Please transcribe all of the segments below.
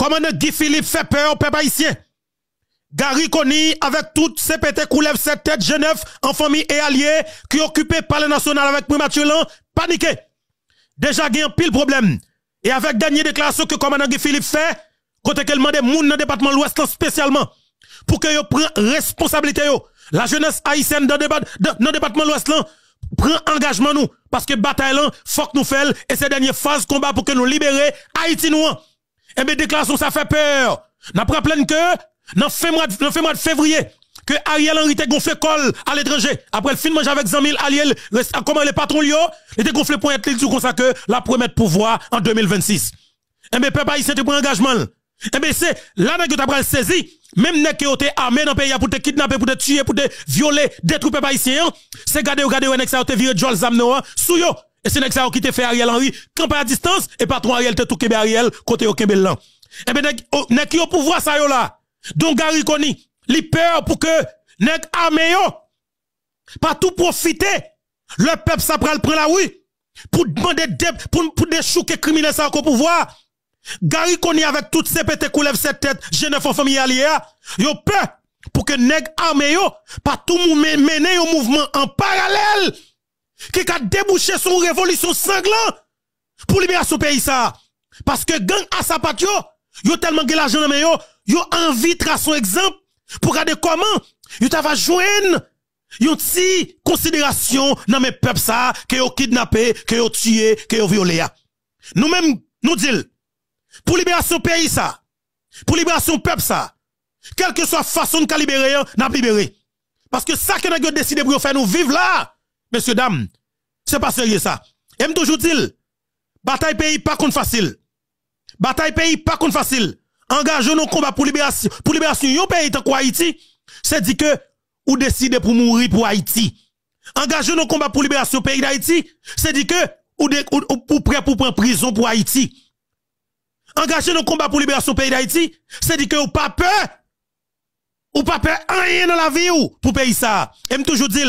commandant Guy Philippe fait peur au peuple haïtien? Gary avec toutes ces pétées, coulève cette tête Genève, en famille et alliés, qui occupé par le national avec Primatur, paniqué. Déjà, il y a un pile problème. Et avec dernière déclaration que commandant Guy Philippe fait, côté qu'elle demande moun dans le département l'Ouest spécialement, pour que yo prenne responsabilité La jeunesse haïtienne dans le département l'Ouest prend engagement nous, parce que bataille là, faut que nous fassions, et ces dernières phase combat pour que nous libérer Haïti nous. Eh bien, déclaration, ça fait peur. N'a pas plein que, dans fin mois de février, que Ariel Henry était gonflé col à l'étranger. Après le film, mange avec Zamil Ariel, comment les patrons lui, il était gonflé pour être du comme ça que la promette pouvoir en 2026. Eh bien, peuple haïtien, tu un engagement. Eh bien, c'est là que tu as saisi, même nèg qui ont armé dans le pays pour te kidnapper, pour te tuer, pour te violer, détruire les haïtien, hein. c'est garder ou garder ou ça te virer Joel Zamnoa, sous yo. Et c'est que ça qui te fait Ariel Henry camper à distance et patron Ariel te tout kembe Ariel côté au kembe l'an Et eh ben oh, y qui au pouvoir ça yo là. Donc Gary Koni, li peur pour que nek armé yo pas tout profiter. Le peuple ça prend la oui pour demander pour pour déchouquer criminels ça au pouvoir. Gary Koni avec toutes ces pété coulève cette tête, neuf en famille y hein. yo peur pour que nek armé yo pas tout mener au mouvement en parallèle qui a débouché son révolution sanglante pour libérer son pays ça. Parce que gang à il y a tellement que l'argent mais yo, yo envie à son exemple pour regarder comment il ta va joindre yon considération dans mes peuples ça que yo kidnappé, que yo tué, que yo violé. Nous même nous disons pour libérer son pays ça, pour libérer son peuple ça, quelle que soit la façon de libérer, n'a libéré. Parce que ça que nous décidé pour faire nous vivre là, messieurs, dames, c'est pas sérieux ça. Et toujours dit, bataille pays pas contre facile. Bataille pays pas contre facile. Engager nos combats pour libération, pour libération yon pays tant Haïti, c'est dit que ou décidez pour mourir pour Haïti. Engageons nos combats pour libération pays d'Haïti, c'est dit que ou, de, ou, ou, prêt pour prendre prison pour Haïti. Engager nos combats pour libération pays d'Haïti, c'est dit que ou pas peur ou pas peur rien dans la vie ou pour payer ça. Et toujours dit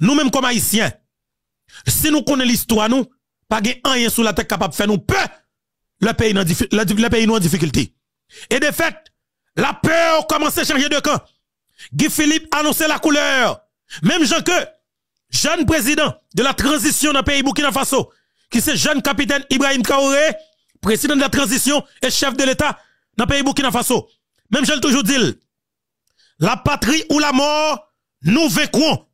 nous-mêmes comme haïtiens, si nous connaissons l'histoire, nous, pas rien sous la tête capable de faire nous peur, le pays, le, pays en difficulté. Et de fait, la peur commence à changer de camp. Guy Philippe annonçait la couleur. Même Jean que, jeune président de la transition dans le pays Burkina Faso, qui c'est jeune capitaine Ibrahim Kaoré, président de la transition et chef de l'État dans le pays Burkina Faso. Même je le toujours dit, la patrie ou la mort, nous vécons.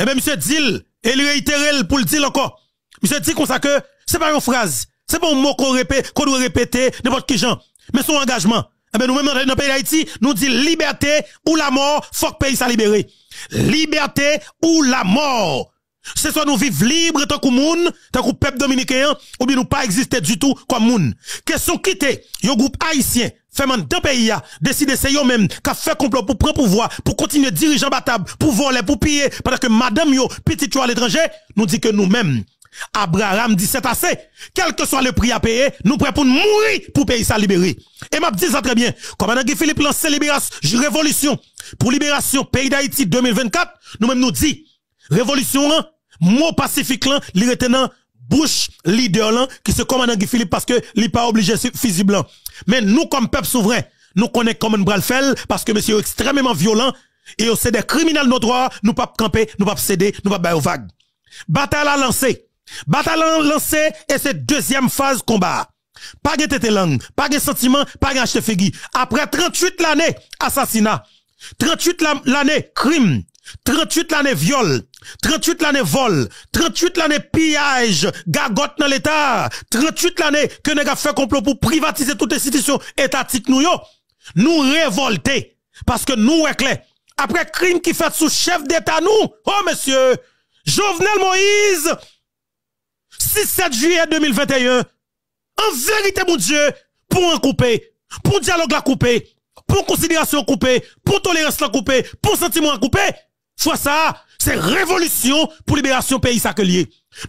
Eh bien, monsieur dit, et lui réitère pour le dire encore. Monsieur dit comme ça que, c'est pas une phrase, c'est pas un mot qu'on répète, qu'on doit répéter, n'importe qui gens, mais son engagement. Eh bien, nous-mêmes, dans le pays d'Haïti, nous dit liberté ou la mort, faut que pays ça libéré. Liberté ou la mort. C'est soit nous vivons libre tant que monde, tant que peuple dominicain, ou bien nous pas exister du tout comme monde. Question quitter, un groupe haïtien, fait man pays a, décidé c'est eux même qui fait complot pour prendre pouvoir, pour continuer dirigeant battable, pour voler, pour piller, pendant que madame yo, petit à l'étranger, nous dit que nous-mêmes, Abraham dit c'est assez. Quel que soit le prix à payer, nous prêts pour mourir pour payer sa libérer. Et m'a dit ça très bien. commandant Philippe lance libération, révolution pour libération pays d'Haïti 2024, nous mêmes nous dit révolution mot pacifique là, il bouche leader là, qui se commandant Guy Philippe parce que n'est pas obligé physique Mais nous, comme peuple souverain, nous connaissons comment nous le parce que monsieur est extrêmement violent et c'est des criminels nos droits, nous pas camper, nous pas céder, nous pas bailler aux vagues. Bataille à lancer. Bataille à lancer et c'est deuxième phase combat. Pas de tête langue, pas de sentiment, pas de acheter Après 38 l'année, assassinat. 38 l'année, crime. 38 l'année viol, 38 l'année vol, 38 l'année pillage, gagotte dans l'État, 38 l'année que nous avons fait complot pour privatiser toutes les institutions étatiques, nous, nous révolter. Parce que nous, clair, après crime qui fait sous chef d'État, nous, oh monsieur, Jovenel Moïse, 6-7 juillet 2021, en vérité, mon Dieu, pour un coupé, pour dialogue la couper, pour considération coupé, pour tolérance la couper, pour sentiment couper, Soit ça, c'est révolution pour libération pays ça que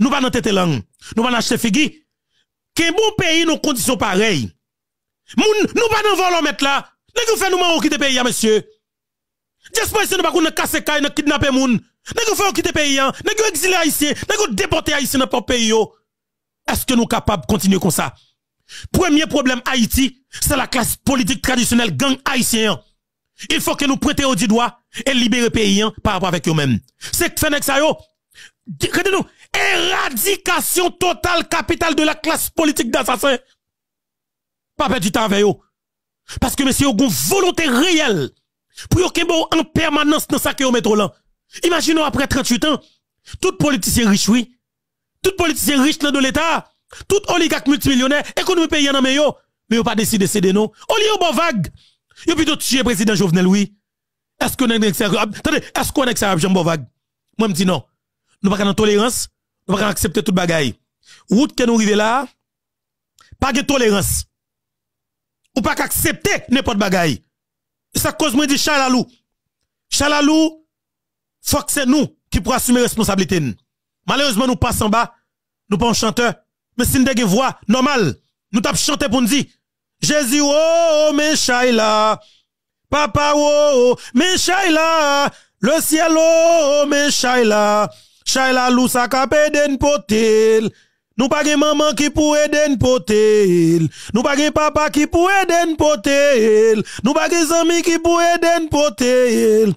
pas Nous tête langue. Nous va acheter figui. Quel bon pays nos conditions pareilles. Moun, nous pas dans volant mettre là. vous fait nous man quitter pays hein, monsieur. J'espère que nous pas qu'on casser caille, nous kidnapper moun. nous fait quitter pays, hein. Vous exiler haïtien, vous déporter haïtien dans pas pays Est-ce que nous capables continuer comme ça Premier problème Haïti, c'est la classe politique traditionnelle gang haïtien. Hein. Il faut que nous prêtions au doigt et libérer pays hein, par rapport avec eux-mêmes. C'est que fait ça yo. nous éradication totale capitale de la classe politique d'assassin. Pas perdre du temps avec eux. Parce que monsieur ont une volonté réelle pour qu'ils en permanence dans ça que mettre là. Imaginons après 38 ans, tout politicien riche oui, tout politicien riche de l'État, tout oligarque multimillionnaire, économie paysanne mais yo, mais vous pas décidé de céder non. Au lieu bon vague, Yo plutôt tuer président Jovenel oui. Est-ce qu'on est ça Attendez, est-ce qu'on est ça Jean vague Moi me dis non. Nous pas de tolérance, nous pas accepter toute bagaille. Route que nous arrivons là, pas de tolérance. Ou pas accepter n'importe bagaille. Ça cause moi dit chalalou. Chalalou, faut que c'est nous qui pour assumer responsabilité. Malheureusement nous passons en bas, nous pas en chanteur, mais si nous avons une voix normale, nous t'app chanter pour nous dire Jésus, oh, Meshaïla. Papa, oh, Meshaïla. Le ciel, oh, Meshaïla. Shaila lousa kapé den potel. Nous pas maman qui pouvait aider potel. Nous pas papa qui pouvait aider potel. Nous pas amis qui pour aider potel.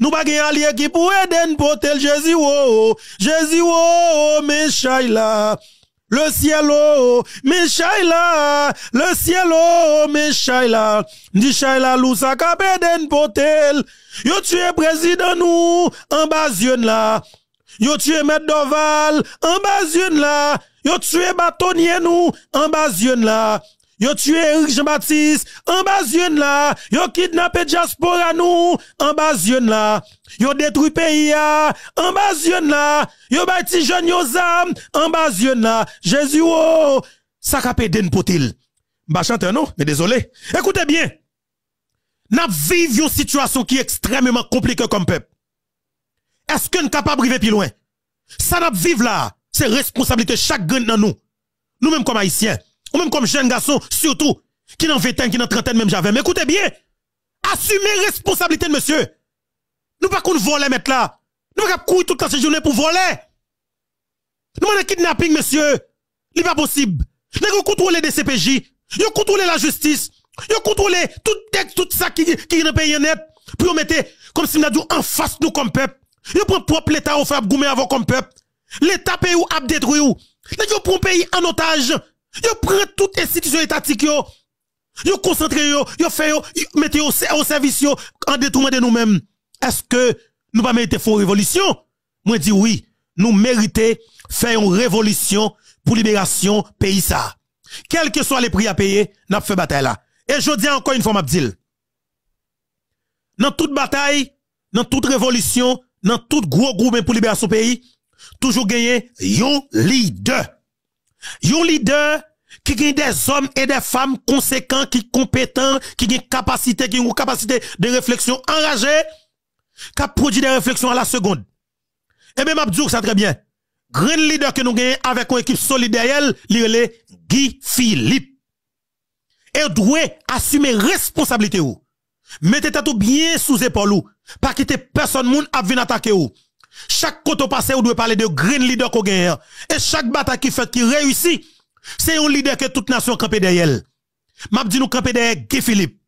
Nous pas alliés qui pour aider potel. Jésus, oh, Jésus, oh, là le ciel oh, mais le ciel oh, là, Shaila, ça Shaila lousa kabeden potel, yo tué président nous, en bas là, yo tué maître Doval, en bas là, yo tué bâtonnier nous, en bas là, yo tué Eric Jean-Baptiste, en bas là, yo kidnappé diaspora nous, en bas là, yo détruit pays en bas là, yo bâti jeune yo zam, en bas là, Jésus oh, ça capé den potil. Bah chante, non, mais désolé. Écoutez bien. N'a vive une situation qui est extrêmement compliquée comme peuple. Est-ce qu'on est capable de plus loin? Ça n'a vive là, c'est responsabilité chaque grain dans nous. Nous-mêmes comme haïtiens ou même comme jeune garçon, surtout, qui n'en fait un, qui n'en trentaine, même j'avais. Mais écoutez bien, assumez responsabilité de monsieur. Nous pas qu'on voler, mettre là. Nous pas courir toute la journée pour voler. Nous avons kidnapping, monsieur. Ce n'est pas possible. Nous contrôler contrôler des CPJ. Nous contrôler la justice. Nous contrôlé tout texte, tout ça qui, qui est dans le pays net. Puis on mettait, comme si nous dit en face nous comme peuple. Nous prenons propre l'État au faire goumer avant comme peuple. L'État paye ou abdétruit Nous ou. Nous prenons pays en otage. Yo prend toute institution étatique yo. Yo concentré yo, yo fait yo, mettez au, service en détournant de nous-mêmes. Est-ce que nous pas mériter faux révolution Moi dis oui, nous méritons faire une révolution pour libération pays ça. Quel que soient les prix à payer, n'a fait bataille là. Et je dis encore une fois Mabdil. Dans toute bataille, dans toute révolution, dans tout gros groupe pour libération pays, toujours gagner yon leader. Un leader qui gagne des hommes et des femmes conséquents, qui compétents, qui gagne capacité, qui ont capacité de réflexion enragée, qui produit des réflexions à la seconde. Et eh bien, Mabdiouk, ça très bien. Grand leader que nous gagnons avec une équipe solidaire, il Guy Philippe. Et doit assumer responsabilité ou. Mettez tout bien sous épaule ou. Pas quitter personne moun à venir attaquer ou. Chaque côté passé, on doit parler de green leader qu'on gagne. Et chaque bataille qui fait, qui réussit, c'est un leader que toute nation campé derrière. M'a dit nous camper derrière Guy Philippe.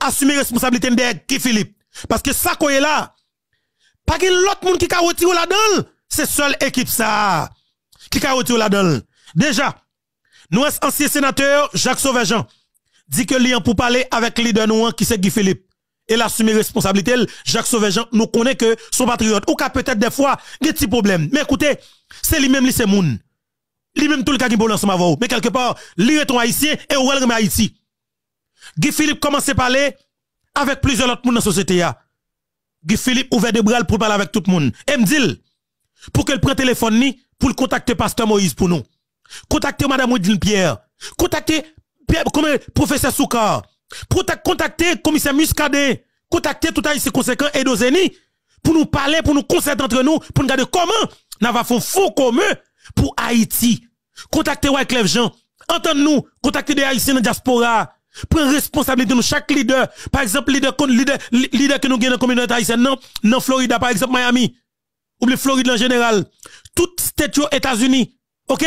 Assumer responsabilité derrière Guy Philippe. Parce que ça qu'on est là, pas que l'autre monde qui a retiré la donne, c'est seule équipe ça, qui a retiré la donne. Déjà, nous, ancien sénateur Jacques Sauvageant, dit que lien pour parler avec leader noir hein, qui c'est Guy Philippe et l'assumer responsabilité. Jacques Jean nous connaît que son patriote, ou peut-être des fois, des petits problèmes. Mais écoutez, c'est lui-même, lui, c'est moun. Lui-même, tout le cas qui est ensemble Mais quelque part, lui est un haïtien et ou elle en Haïti. Guy Philippe commence à parler avec plusieurs autres monde dans la société. Guy Philippe ouvert des bras pour parler avec tout le monde. Et me dit, pour qu'elle prenne téléphone ni, pour le contacter pasteur Moïse pour nous. Contacter madame Odile Pierre. Contacter comment, professeur Soukar le commissaire Muscadet, contacter tout à ici conséquent et Dozeni pour nous parler, pour nous concerter entre nous, pour nous garder comment nous avons faux commun pour Haïti. Contactez Wyclef Jean, entendez-nous, contactez des Haïtiens dans la diaspora. Prenez responsabilité de chaque leader, par exemple leader leader que nous gagnons dans la communauté haïtienne non, non Florida par exemple Miami ou Floride en général, toute statue aux États-Unis. OK?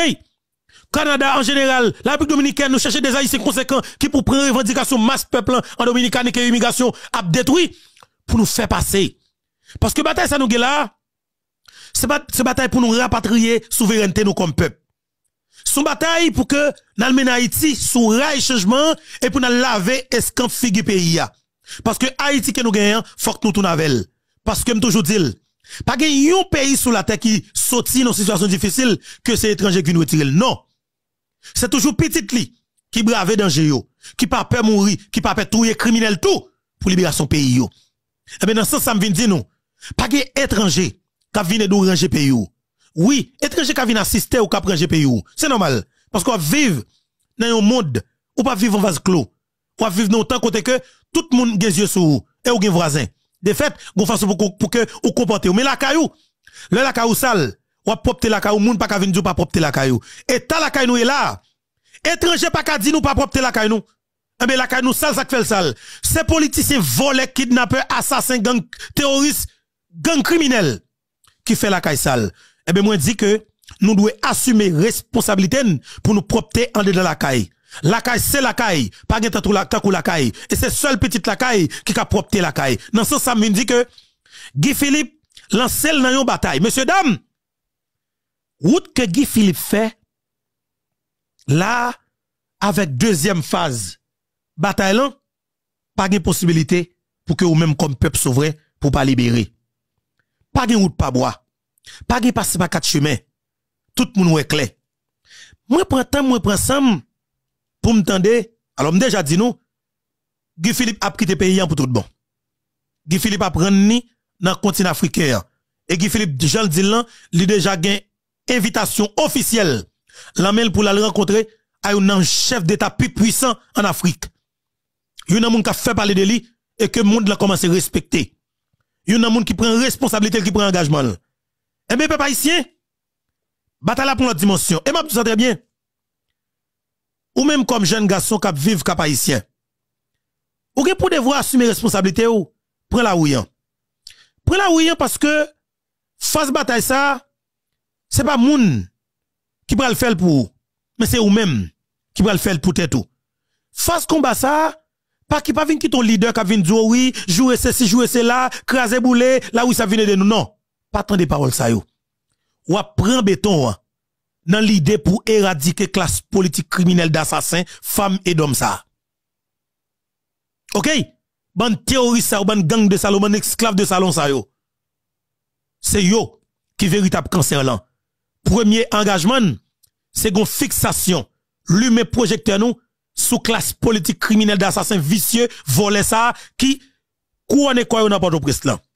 Canada en général, la République dominicaine, nous cherchons des haïtiens conséquents qui pour prendre revendication masse peuple hein, en Dominicaine et que l'immigration a détruit pour nous faire passer. Parce que bataille ça nous là, c'est bataille pour nous rapatrier souveraineté nous comme peuple. Son bataille pour que nous Haïti sous rail changement et pour nous laver escamp figue pays. Parce que Haïti que nous gagnons, faut que nous tournons avec Parce que, je toujours dit pas qu'il y un pays sur la terre qui sortit dans une situation difficile que c'est étranger qui nous retire. Non. C'est toujours petit li qui brave danger qui pas peur mourir, qui pas peur touyer criminel tout pour libérer son pays yo. Et bien dans ce sens ça me vient dire nous, pas que étranger qui viennent ranger pays yo. Oui, étranger qui viennent assister ou qui ranger pays yo. C'est normal parce qu'on vit dans un monde ou pas vivre en vase clos. va vivre dans un temps côté que tout le monde a des yeux sur vous et on des voisins. De fait, on façon pour, pour que vous comportez. Mais la caillou, le la caillou sale, ou propre e la caillou, moun pas ka pas propre e e. la caillou. ta la caillou est là. Étranger pas ka dit nous pas propre la caillou. Eh ben la caillou nous sale ça fait le sale. Ces politiciens volés, kidnappeurs, assassins, gang terroristes, gang criminels qui fait la caillou sale. Eh ben moi dit que nous devons assumer responsabilité pour nous propter en dedans la caille. La caille, c'est la caille. Pas de la, la caille. Et c'est seule petite la caille qui a propter la caille. Dans ce sens, ça me dit que Guy Philippe lance dans une bataille. Monsieur, dame, route que Guy Philippe fait, là, avec deuxième phase, bataille pas de possibilité pour que vous même comme peuple souverain, pour pas libérer. Pas de route pas bois. Pas de passer pas quatre chemins. Tout le monde est clair. Moi, prends temps, moi, prends temps pour m'entendre, Alors, déjà dit nous, Guy Philippe a quitté le pays pour tout bon. Guy Philippe a pris ni dans le continent africain. Et Guy Philippe, je le dis là, il déjà gagné invitation officielle. l'amène pour la rencontrer à un chef d'État plus puissant en Afrique. Il y a qui a fait parler de lui et que le monde l'a commencé à respecter. Il y a monde qui prend responsabilité, qui prend engagement. Eh bien, papa ici, bataille pour la dimension. Et eh m'a tout très bien. Ou même comme jeune garçon qui vivent cap haïtien. Ou que pour devoir assumer responsabilité ou, prends la houille. Prends la houille parce que, face bataille ça, c'est pas moun qui va le faire pour vous, mais c'est vous-même qui va le faire pour tout. face combat ça pas qui pas vient qui ton leader qui vient dire oui jouer ceci jouer cela craser boulet là où ça vient de nous non pas tant de paroles ça yo ou prend béton hein, dans l'idée pour éradiquer classe politique criminelle d'assassins femmes et d'hommes ça OK Bande théoriste ça ou gang de Salomon esclave de salon ça yo c'est yo qui véritable cancer là premier engagement, c'est fixation. L'humain projecteur nous sous classe politique criminelle d'assassins vicieux, volé ça, qui est quoi on pas de là.